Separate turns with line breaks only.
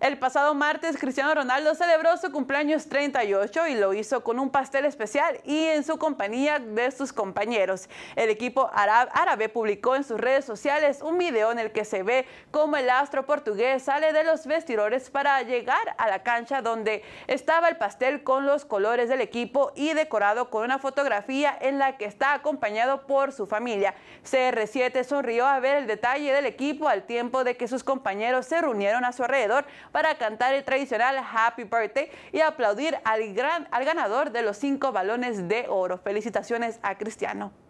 El pasado martes, Cristiano Ronaldo celebró su cumpleaños 38 y lo hizo con un pastel especial y en su compañía de sus compañeros. El equipo árabe publicó en sus redes sociales un video en el que se ve cómo el astro portugués sale de los vestidores para llegar a la cancha donde estaba el pastel con los colores del equipo y decorado con una fotografía en la que está acompañado por su familia. CR7 sonrió a ver el detalle del equipo al tiempo de que sus compañeros se reunieron a su alrededor para cantar el tradicional Happy Birthday y aplaudir al, gran, al ganador de los cinco balones de oro. Felicitaciones a Cristiano.